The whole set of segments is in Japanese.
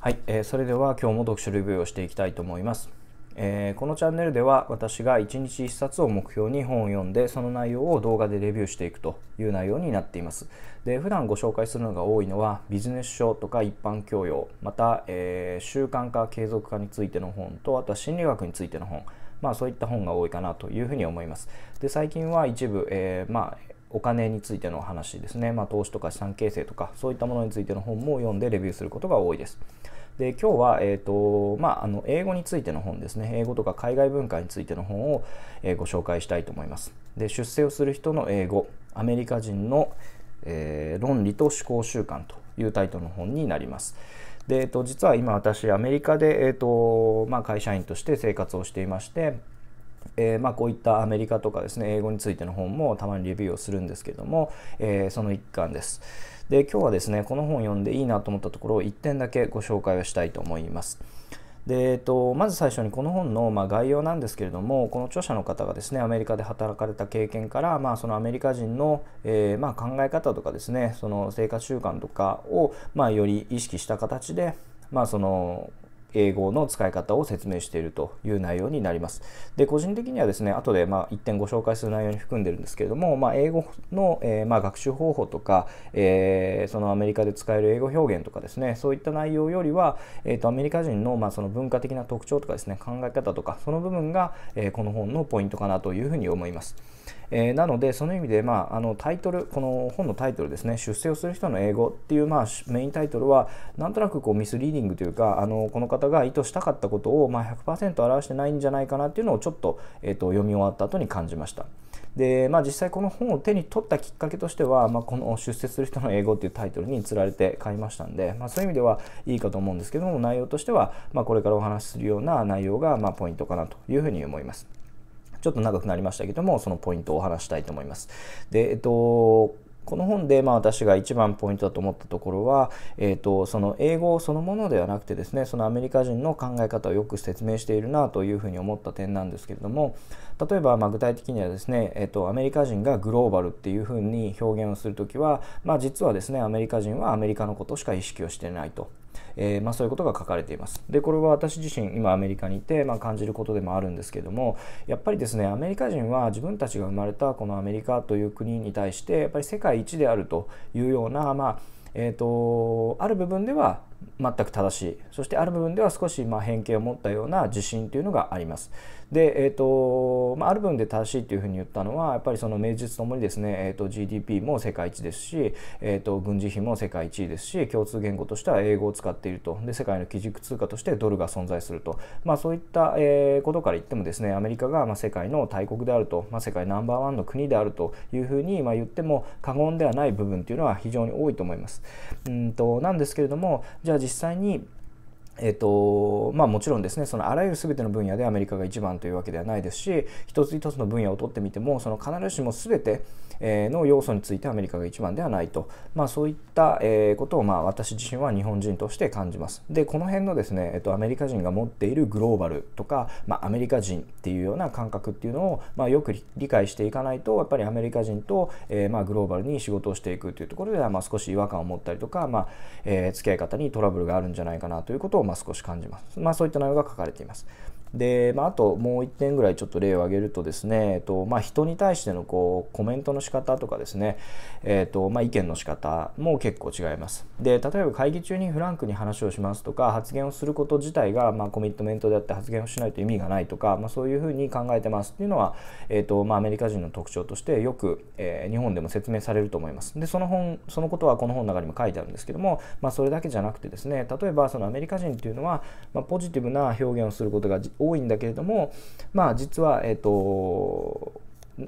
はい、えー、それでは今日も読書レビューをしていきたいと思います、えー、このチャンネルでは私が1日1冊を目標に本を読んでその内容を動画でレビューしていくという内容になっていますで普段ご紹介するのが多いのはビジネス書とか一般教養また、えー、習慣化継続化についての本とあとは心理学についての本まあそういった本が多いかなというふうに思いますで最近は一部、えー、まあお金についての話ですね、まあ、投資とか資産形成とかそういったものについての本も読んでレビューすることが多いです。で今日は、えーとまあ、あの英語についての本ですね英語とか海外文化についての本を、えー、ご紹介したいと思います。で出世をする人の英語アメリカ人の、えー、論理と思考習慣というタイトルの本になります。でえっと、実は今私アメリカで、えっとまあ、会社員として生活をしていましてえー、まあ、こういったアメリカとかですね英語についての本もたまにレビューをするんですけども、えー、その一環です。で今日はですねこの本を読んでいいなと思ったところを1点だけご紹介をしたいと思います。でえっと、まず最初にこの本の、まあ、概要なんですけれどもこの著者の方がですねアメリカで働かれた経験から、まあ、そのアメリカ人の、えー、まあ、考え方とかですねその生活習慣とかを、まより意識した形で、まあ、その英語の使い方を説明しているという内容になります。で、個人的にはですね、後でまあ1点ご紹介する内容に含んでるんですけれども、まあ、英語の、えー、まあ学習方法とか、えー、そのアメリカで使える英語表現とかですね、そういった内容よりは、えー、とアメリカ人のまあその文化的な特徴とかですね、考え方とか、その部分が、えー、この本のポイントかなというふうに思います。えー、なのでその意味で、まあ、あのタイトルこの本のタイトルですね出世をする人の英語っていう、まあ、メインタイトルはなんとなくこうミスリーディングというかあのこの方が意図したかったことを、まあ、100%表してないんじゃないかなっていうのをちょっと,、えーと、読み終わった後に感じました。で、まあ、実際この本を手に取ったきっかけとしては、まあ、この「出世する人の英語」っていうタイトルにつられて買いましたんで、まあ、そういう意味ではいいかと思うんですけども内容としては、まあ、これからお話しするような内容が、まポイントかなというふうに思います。ちょっと長くなりましたけどもそのポイントをお話したいと思います。でえっとこの本でまあ私が一番ポイントだと思ったところは、えーと、その英語そのものではなくてですねそのアメリカ人の考え方をよく説明しているなというふうに思った点なんですけれども例えばま具体的にはですね、えーと、アメリカ人がグローバルっていうふうに表現をする時は、まあ、実はですねアメリカ人はアメリカのことしか意識をしてないと。えー、まあ、そういうことが書かれています。でこれは私自身今アメリカにいて、まあ、感じることでもあるんですけどもやっぱりですねアメリカ人は自分たちが生まれたこのアメリカという国に対してやっぱり世界一であるというようなまあえーと、ある部分では全く正しいそしてある部分では少しま変形を持ったような自信というのがあります。で、えーとまあ、る部分で正しいというふうに言ったのはやっぱりその名実ともにですね、えーと、GDP も世界一ですし、えーと、軍事費も世界一ですし共通言語としては英語を使っているとで世界の基軸通貨としてドルが存在すると、まあ、そういった、えことから言ってもですねアメリカがま世界の大国であると、まあ、世界ナンバーワンの国であるというふうにま言っても過言ではない部分というのは非常に多いと思います。うんとなんですけれどもじゃあ実際にえっとまあ、もちろんですねそのあらゆる全ての分野でアメリカが一番というわけではないですし一つ一つの分野を取ってみてもその必ずしも全ての要素についてアメリカが一番ではないと、まあ、そういったことをまあ私自身は日本人として感じます。でこの辺のですね、えっと、アメリカ人が持っているグローバルとか、まあ、アメリカ人っていうような感覚っていうのを、まあ、よく理解していかないとやっぱりアメリカ人と、えー、まあグローバルに仕事をしていくというところでは、まあ、少し違和感を持ったりとか、まあえー、付き合い方にトラブルがあるんじゃないかなということををま少し感じます。まあ、そういった内容が書かれています。で、まあ、あともう一点ぐらいちょっと例を挙げるとですね、えっとまあ、人に対してのこうコメントの仕方とかですね、えっとまあ、意見の仕方も結構違います。で例えば会議中にフランクに話をしますとか発言をすること自体が、まあ、コミットメントであって発言をしないと意味がないとか、まあ、そういうふうに考えてますっていうのは、えっとまあ、アメリカ人の特徴としてよく、えー、日本でも説明されると思います。でその本そのことはこの本の中にも書いてあるんですけども、まあ、それだけじゃなくてですね例えばそのアメリカ人っていうのは、まあ、ポジティブな表現をすることが多いんだけれどもまあ実はえっ、ー、と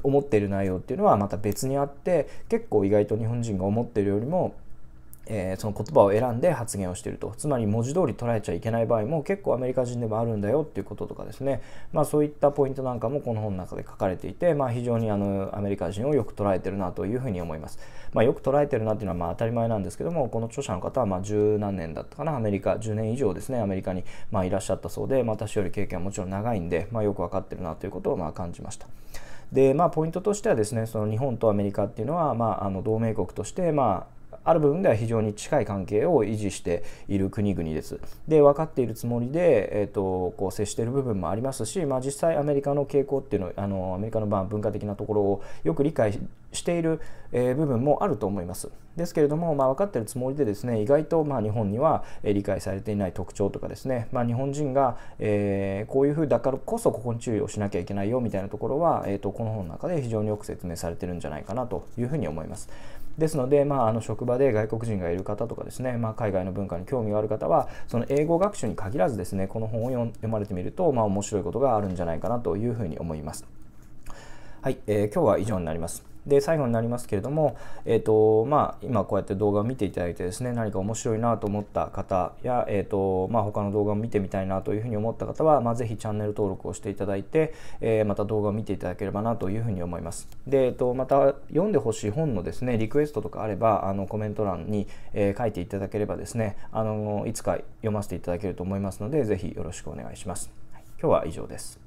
思っている内容っていうのはまた別にあって結構意外と日本人が思ってるよりもえー、その言葉を選んで発言をしているとつまり文字通り捉えちゃいけない場合も結構アメリカ人でもあるんだよっていうこととかですね、まあ、そういったポイントなんかもこの本の中で書かれていて、まあ、非常にあのアメリカ人をよく捉えてるなというふうに思います、まあ、よく捉えてるなっていうのはまあ当たり前なんですけどもこの著者の方はま十何年だったかなアメリカ10年以上ですねアメリカにまいらっしゃったそうで、まあ、私より経験はもちろん長いんで、まよく分かってるなということをまあ感じました。でまあ、ポイントとしてはですねその日本とアメリカっていうのは、まあ、あの同盟国として、まあある部分では非常に近い関係を維持している国々です。で分かっているつもりで、えーと、こう接している部分もありますし、まあ、実際アメリカの傾向っていうのあのアメリカの文化的なところをよく理解している、え部分もあると思います。ですけれども、まあ、分かってるつもりでですね意外とま日本には理解されていない特徴とかですね、まあ、日本人が、えこういうふうだからこそここに注意をしなきゃいけないよみたいなところは、えー、とこの本の中で非常によく説明されてるんじゃないかなというふうに思います。ですので、まあ、あの職場で外国人がいる方とかですね、まあ、海外の文化に興味がある方はその英語学習に限らずですねこの本を読まれてみると、まあ、面白いことがあるんじゃないかなというふうに思います。はい、えー、今日は以上になります。で最後になりますけれども、えーとまあ、今こうやって動画を見ていただいてですね何か面白いなと思った方や、えーとまあ、他の動画を見てみたいなというふうに思った方は、まあ、ぜひチャンネル登録をしていただいて、えー、また動画を見ていただければなというふうに思いますで、えーと、また読んでほしい本のですねリクエストとかあればあのコメント欄に、えー、書いていただければですねあのいつか読ませていただけると思いますのでぜひよろしくお願いします、はい、今日は以上です